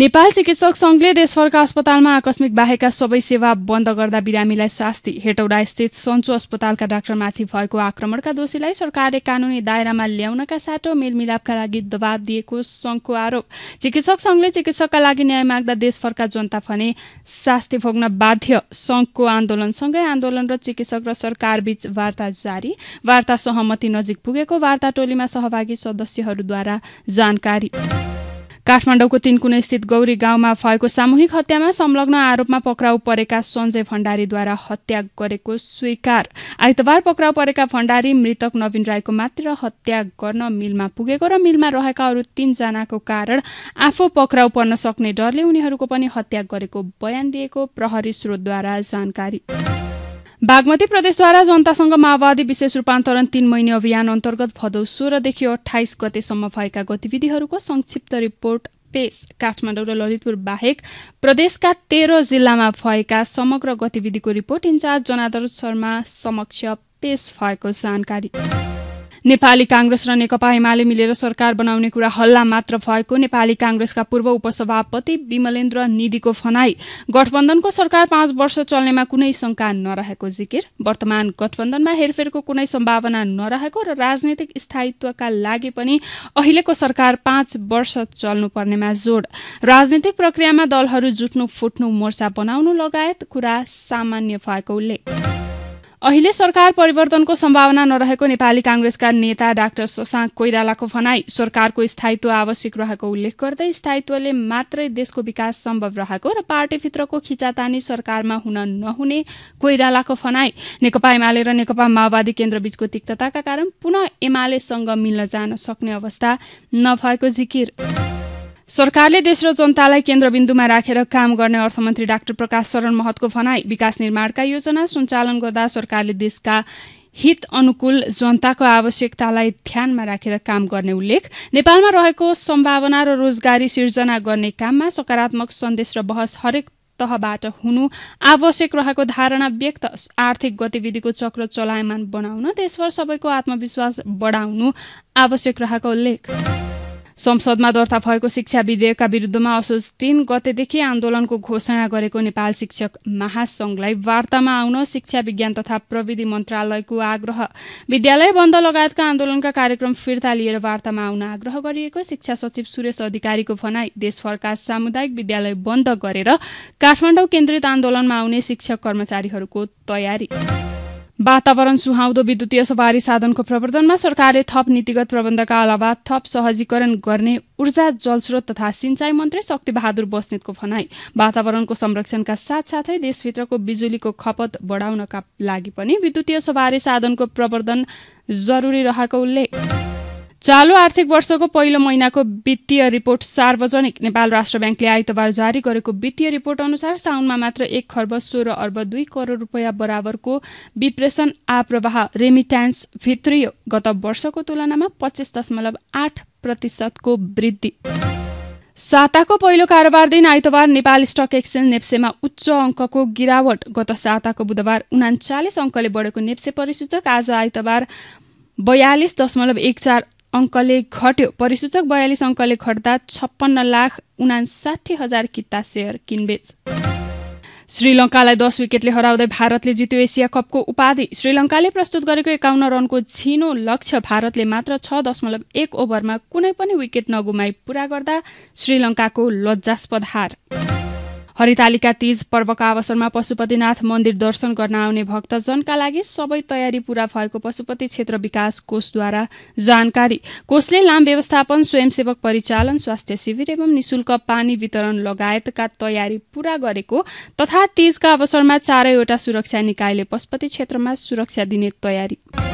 नेपाल चिकित्सक संघले देशभरका अस्पतालमा आकस्मिक बाहेकका सबै सेवा बन्द गर्दा बिरामीलाई शास्ति हेटौडा स्थित सन्चो अस्पतालका डाक्टरमाथि भएको आक्रमणका दोषीलाई सरकारले कानूनी दायरामा ल्याउनका साटो मेलमिलापका लागि दबाब दिएको संघको आरोप चिकित्सक संघले चिकित्सकका लागि न्याय माग्दा देशभरका जनता भने शास्ति भोग्न बाध्य संघको आन्दोलनसँगै आन्दोलन र चिकित्सक र सरकारबीच वार्ता जारी वार्ता सहमति नजिक पुगेको वार्ता टोलीमा सहभागी सदस्यहरूद्वारा जानकारी काठमाडौँको तिनकुने स्थित गौरी गाउँमा भएको सामूहिक हत्यामा संलग्न आरोपमा पक्राउ परेका सञ्जय भण्डारीद्वारा हत्या गरेको स्वीकार आइतबार पक्राउ परेका भण्डारी मृतक नवीन राईको मात्र हत्या गर्न मिलमा पुगेको र मिलमा रहेका अरू तीनजनाको कारण आफू पक्राउ पर्न सक्ने डरले उनीहरूको पनि हत्या गरेको बयान दिएको प्रहरी स्रोतद्वारा जानकारी बागमती प्रदेशद्वारा जनतासँग माओवादी विशेष रूपान्तरण तीन महिने अभियान अन्तर्गत भदौ सोह्रदेखि अठाइस गतेसम्म भएका गतिविधिहरूको संक्षिप्त रिपोर्ट पेश काठमाडौँ र ललितपुर बाहेक प्रदेशका तेह्र जिल्लामा भएका समग्र गतिविधिको रिपोर्ट इन्चार्ज जनादर शर्मा समक्ष पेश भएको जानकारी नेपाली काङ्ग्रेस र नेकपा एमाले मिलेर सरकार बनाउने कुरा हल्ला मात्र भएको नेपाली काङ्ग्रेसका पूर्व उपसभापति विमलेन्द्र निधिको फनाई गठबन्धनको सरकार पाँच वर्ष चल्नेमा कुनै शंका नरहेको जिकिर वर्तमान गठबन्धनमा हेरफेरको कुनै सम्भावना नरहेको र राजनैतिक स्थायित्वका लागि पनि अहिलेको सरकार पाँच वर्ष चल्नुपर्नेमा जोड राजनीतिक प्रक्रियामा दलहरू जुट्नु फुट्नु मोर्चा बनाउनु लगायत कुरा सामान्य भएको उल्लेख अहिले सरकार परिवर्तनको सम्भावना नरहेको नेपाली काङ्ग्रेसका नेता डाक्टर शशाङ्क कोइरालाको भनाई सरकारको स्थायित्व आवश्यक रहेको उल्लेख गर्दै स्थायित्वले मात्रै देशको विकास सम्भव रहेको र पार्टीभित्रको खिचातानी सरकारमा हुन नहुने कोइरालाको भनाई नेकपा एमाले र नेकपा माओवादी केन्द्रबीचको तिक्तताका कारण पुनः एमालेसँग मिल्न जान सक्ने अवस्था नभएको जिकिर सरकारले देश र जनतालाई केन्द्रबिन्दुमा राखेर काम गर्ने अर्थमन्त्री डाक्टर प्रकाश शरण महतको भनाई विकास निर्माणका योजना सञ्चालन गर्दा सरकारले देशका हित अनुकूल जनताको आवश्यकतालाई ध्यानमा राखेर काम गर्ने उल्लेख नेपालमा रहेको सम्भावना र रोजगारी सिर्जना गर्ने काममा सकारात्मक सन्देश र बहस हरेक तहबाट हुनु आवश्यक रहेको धारणा व्यक्त आर्थिक गतिविधिको चक्र चलायमान बनाउन देशभर सबैको आत्मविश्वास बढाउनु आवश्यक रहेको उल्लेख संसदमा दर्ता भएको शिक्षा विधेयकका विरुद्धमा असोज तीन गतेदेखि आन्दोलनको घोषणा गरेको नेपाल शिक्षक महासङ्घलाई वार्तामा आउन शिक्षा विज्ञान तथा प्रविधि मन्त्रालयको आग्रह विद्यालय बन्द लगायतका आन्दोलनका कार्यक्रम फिर्ता लिएर वार्तामा आउन आग्रह गरिएको शिक्षा सचिव सुरेश अधिकारीको भनाई देशभरका सामुदायिक विद्यालय बन्द गरेर काठमाडौँ केन्द्रित आन्दोलनमा आउने शिक्षक कर्मचारीहरूको तयारी वातावरण सुहाउँदो विद्युतीय सवारी साधनको प्रवर्धनमा सरकारले थप नीतिगत प्रबन्धका अलावा थप सहजीकरण गर्ने ऊर्जा जलस्रोत तथा सिंचाई मन्त्री शक्तिबहादुर बस्नेतको भनाई वातावरणको संरक्षणका साथसाथै देशभित्रको बिजुलीको खपत बढाउनका लागि पनि विद्युतीय सवारी साधनको प्रवर्धन जरुरी रहेको उल्लेख चालु आर्थिक वर्षको पहिलो महिनाको वित्तीय रिपोर्ट सार्वजनिक नेपाल राष्ट्र ब्याङ्कले आइतबार जारी गरेको वित्तीय रिपोर्ट अनुसार साउनमा मात्र एक खर्ब सोह्र अर्ब दुई करोड रुपियाँ बराबरको विप्रेषण आप्रवाह रेमिट्यान्स भित्रियो गत वर्षको तुलनामा पच्चिस दशमलव आठ प्रतिशतको वृद्धि साताको पहिलो कारोबार दिन आइतबार नेपाल स्टक एक्सचेन्ज नेप्सेमा उच्च अङ्कको गिरावट गत साताको बुधबार उनाचालिस अङ्कले बढेको नेप्से परिसूचक आज आइतबार बयालिस दशमलव एक चार अङ्कले घट्यो परिसूचक बयालिस अङ्कले घट्दा छप्पन्न लाख उनासाठी हजार किता सेयर किनबेच श्रीलङ्कालाई दस विकेटले हराउँदै भारतले जित्यो एसिया कपको उपाधि श्रीलङ्काले प्रस्तुत गरेको एकाउन्न रनको छिनो लक्ष्य भारतले मात्र छ दशमलव एक ओभरमा कुनै पनि विकेट नगुमाई पूरा गर्दा श्रीलङ्काको लज्जास्पद हार हरितालिका तीज पर्वका अवसरमा पशुपतिनाथ मन्दिर दर्शन गर्न आउने भक्तजनका लागि सबै तयारी पूरा भएको पशुपति क्षेत्र विकास कोषद्वारा जानकारी कोषले लाम व्यवस्थापन स्वयंसेवक परिचालन स्वास्थ्य शिविर एवं निशुल्क पानी वितरण लगायतका तयारी पूरा गरेको तथा तीजका अवसरमा चारैवटा सुरक्षा निकायले पशुपति क्षेत्रमा सुरक्षा दिने तयारी